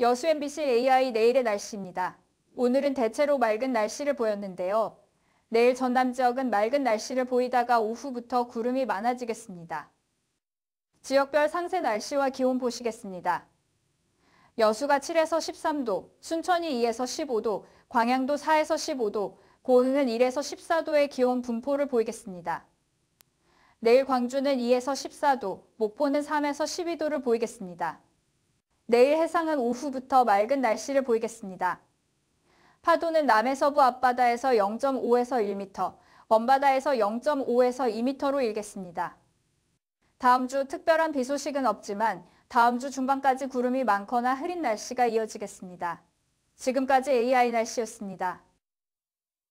여수 MBC AI 내일의 날씨입니다. 오늘은 대체로 맑은 날씨를 보였는데요. 내일 전남 지역은 맑은 날씨를 보이다가 오후부터 구름이 많아지겠습니다. 지역별 상세 날씨와 기온 보시겠습니다. 여수가 7에서 13도, 순천이 2에서 15도, 광양도 4에서 15도, 고흥은 1에서 14도의 기온 분포를 보이겠습니다. 내일 광주는 2에서 14도, 목포는 3에서 12도를 보이겠습니다. 내일 해상은 오후부터 맑은 날씨를 보이겠습니다. 파도는 남해서부 앞바다에서 0.5에서 1m, 먼바다에서 0.5에서 2m로 일겠습니다. 다음 주 특별한 비 소식은 없지만 다음 주 중반까지 구름이 많거나 흐린 날씨가 이어지겠습니다. 지금까지 AI 날씨였습니다.